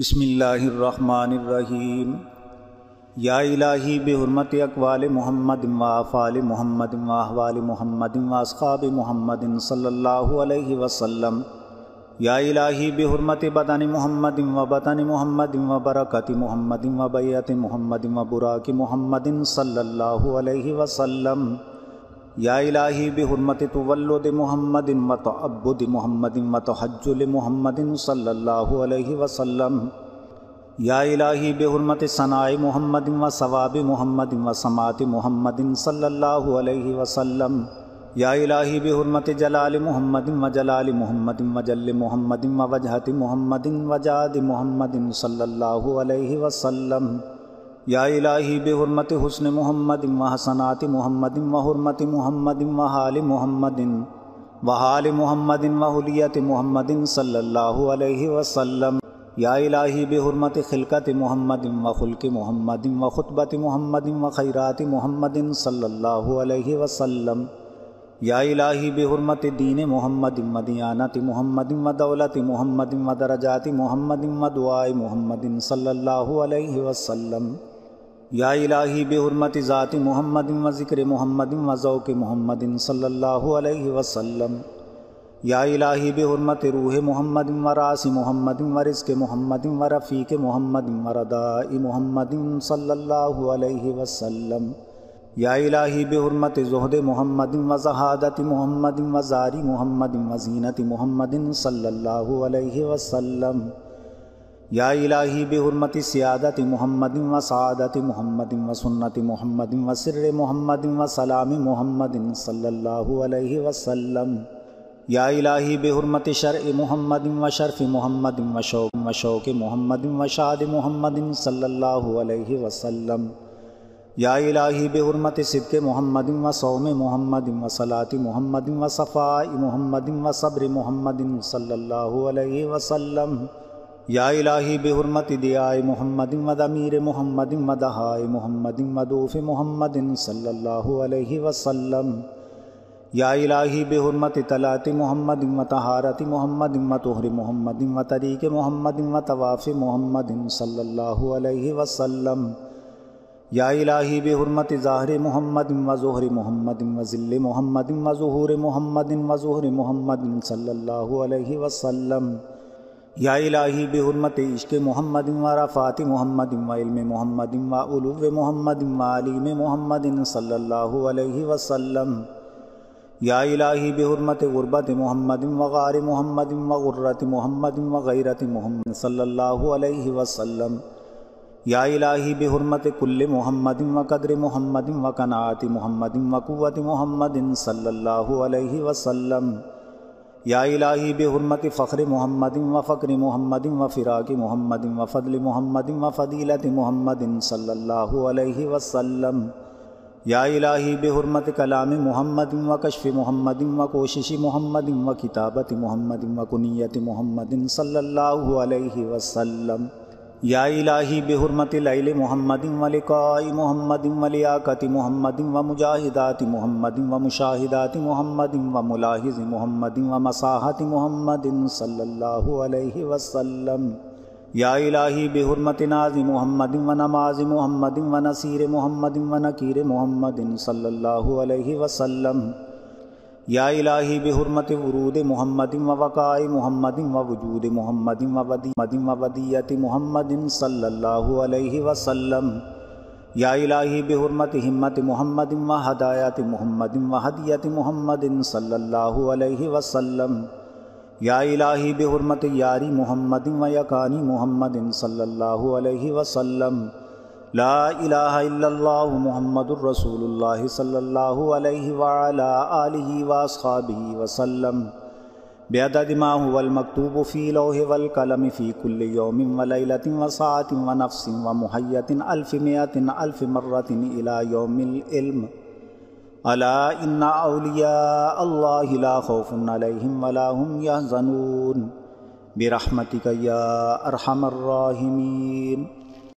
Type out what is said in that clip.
بسم اللہ الرحمن الرحیم یا الہی بے حرمت اقوال محمد و عال محمد و احوال محمد و اصحاب محمد صلی اللہ علیہ وسلم یا الہی بے حرمت بدن محمد و بطن محمد و برکت محمد و بیعت محمد و براک محمد صلی اللہ علیہ وسلم یا الہی بہرمتی تو وََ محمد مت ابو محمد مت حج محمد صلی اللہ علیہ وسلم یا الہی بہرمتِ ثنا محمد و ثواب محمد و سماعت محمد صلی اللہ علیہ وسلم یا الہی بہرمت جلال محمد و جلال محمد و جل محمد و وجہت محمد و جاد محمد صلی اللہ علیہ وسلم یا الہی بے حرمت حسن محمد و حسنات محمد و حرمت محمد و حال محمد و حال محمد و حلیت محمد صلی اللہ علیہ وسلم یا الہی بے حرمت خلقت محمد و خلق محمد و خطبت محمد و خیرات محمد صلی اللہ علیہ وسلم یا الہی بے حرمت دین محمد و دیانت محمد و دولت محمد و درجات محمد و دعائے محمد صلی اللہ علیہ وسلم یا الہی بے حرمت ذات محمد و ذکر محمد و ذوق محمد صلی اللہ علیہ وسلم یا الہی بے حرمت روح محمد و راس محمد و رزق محمد و و رفیق محمد رداء محمد صلی اللہ علیہ وسلم یا الہی بے حرمت زہد محمد و زہادت محمد و زاری محمد و زینت محمد صلی اللہ علیہ وسلم یا الہی بحرمت سیادت محمد و سعادت محمد و سنت محمد و سر محمد و سلام محمد صلی اللہ علیہ وسلم یا الہی بحرمت شرع محمد و شرف محمد و شوق و شوق محمد و شاد محمد صلی اللہ علیہ وسلم یا الہی بحرمت صدق محمد و صوم محمد و وسلاط محمد و صفاء محمد و صبر محمد صلی اللہ علیہ وسلم یا الہی بحرمت دیائے محمد مد امیر محمد مدہائے محمد مدوف محمد صلی اللہ علیہ وسلم یا الہی بحرمت طلعت محمد متحارت محمد متحر محمد متریق محمد ان مطواف محمد صلی اللہ علیہ وسلم یا الہی بحرمت ظاہر محمد وظہر محمد وزل محمد وظہور محمد وظہر محمد صلی اللہ علیہ وسلم یا لاہی برمت عشق محمد و رفات محمد و علم محمد و علو محمد و علیم محمد صلی اللہ علیہ وسلم یاہی لاہی بہرمت غربت محمد و غار محمد و غرت محمد و غیرت محمد صلی اللہ علیہ وسلم یاہی لاہی بہرمتِ کل محمد و قدر محمد و وکناتِ محمد و قوت محمد صلی اللہ علیہ وسلم یا الہی بے حرمت فخر محمد و فخر محمد و فراق محمد و فضل محمد و فضیلت محمد صلی اللہ علیہ وسلم یا الہی بے حرمت کلام محمد و کشف محمد و کوشش محمد و کتابت محمد و کنیت محمد صلی اللہ علیہ وسلم یا الہی بحرمت ملائ محمد دن ولی محمد دن ولی محمد و مجاہدات محمد و مشاہدات محمد و ملاحظ محمد و مساحت محمد صلی اللہ علیہ وسلم یا الہی بحرمت ناز محمد و نماز محمد و نصیر محمد و نقیر محمد صلی اللہ علیہ وسلم یا الہی بحرمت ورود محمد و وقائے محمد و وجود محمد و ودیت محمد صلی اللہ علیہ وسلم یا الہی بحرمت ہمت محمد و ہدایت محمد و ہدیت محمد صلی اللہ علیہ وسلم یا الہی بحرمت یاری محمد و یقانی محمد صلی اللہ علیہ وسلم لا إله إلا الله محمد رسول الله صلى الله عليه وعلى آله وأصحابه وسلم بعدد ما هو المكتوب في لوح والقلم في كل يوم وليلة وساعة ونفس ومحية ألف مئة ألف مرة إلى يوم العلم ألا إن أولياء الله لا خوف عليهم ولا هم يحزنون برحمتك يا أرحم الراحمين